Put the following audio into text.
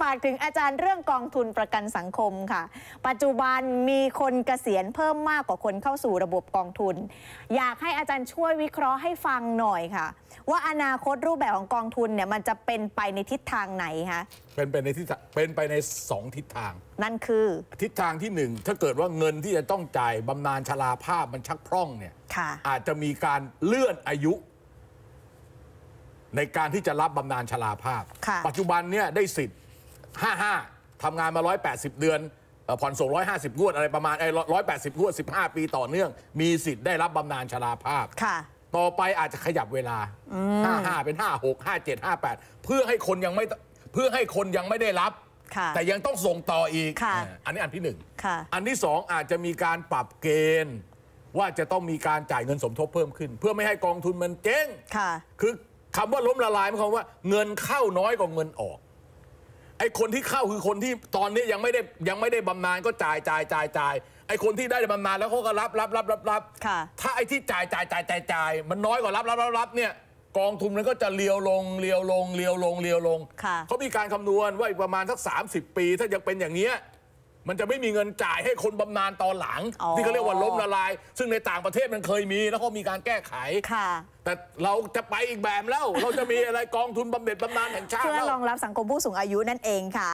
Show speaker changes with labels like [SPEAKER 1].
[SPEAKER 1] ฝากถึงอาจารย์เรื่องกองทุนประกันสังคมค่ะ ปัจจุบันมีคนเกษียณเพิ่มมากกว่าคนเข้าสู่ระบบกองทุน อยากให้อาจารย์ช่วยวิเคราะห์ให้ฟังหน่อยค่ะ ว่าอนาคตรูปแบบของกองทุนเนี่ยมันจะเป็นไปในทิศทางไหนคะ
[SPEAKER 2] เป็นไปในทิศเป็นไปในสองทิศทาง นั่นคือทิศทางที่หนึ่งถ้าเกิดว่าเงินที่จะต้องจ่ายบำนาญชราภาพมันชักพร่องเนี่ยอาจจะมีการเลื่อนอายุ ในการที่จะรับบำนาญชราภาพ ปัจจุบันเนี่ยได้สิทธิ์55 ทำงานมา 180 เดือน ผ่อนส่ง 150งวดอะไรประมาณ ไอ้ 180งวด 15 ปีต่อเนื่อง มีสิทธิ์ได้รับบำนาญชราภาพ ต่อไปอาจจะขยับเวลา 55 เป็น 56 57 58 เพื่อให้คนยังไม่ เพื่อให้คนยังไม่ได้รับ แต่ยังต้องส่งต่ออีก อันนี้อันที่หนึ่ง อันที่สอง อาจจะมีการปรับเกณฑ์ ว่าจะต้องมีการจ่ายเงินสมทบเพิ่มขึ้น เพื่อไม่ให้กองทุนมันเจ๊งคือคำว่าล้มละลายหมายความว่า เงินเข้าน้อยกว่าเงินออกไอ้คนที่เข้าคือคนที่ตอนนี้ยังไม่ได้ยังไม่ได้บำนาญก็จ่ายจ่ายจ่ายจ่ายไอ้คนที่ได้บำนาญแล้วเขาก็รับรับรับรับรับถ้าไอ้ที่จ่ายจ่ายจ่ายจ่ายจ่ายมันน้อยกว่ารับรับรับรับเนี่ย กองทุนนั้นก็จะเลียวลงเลียวลงเลียวลงเลียวลงเขามีการคำนวณว่าประมาณสัก 30 ปี ถ้ายังเป็นอย่างเนี้ยมันจะไม่มีเงินจ่ายให้คนบำนาญตอนหลัง
[SPEAKER 1] ที่เขาเรียกว่าล้มละลาย
[SPEAKER 2] ซึ่งในต่างประเทศมันเคยมี แล้วก็มีการแก้ไขค่ะ แต่เราจะไปอีกแบบแล้ว เราจะมีอะไรกองทุนบำเหน็จบำนาญแห่งชาติเพื่อ
[SPEAKER 1] รองรับสังคมผู้สูงอายุนั่นเองค่ะ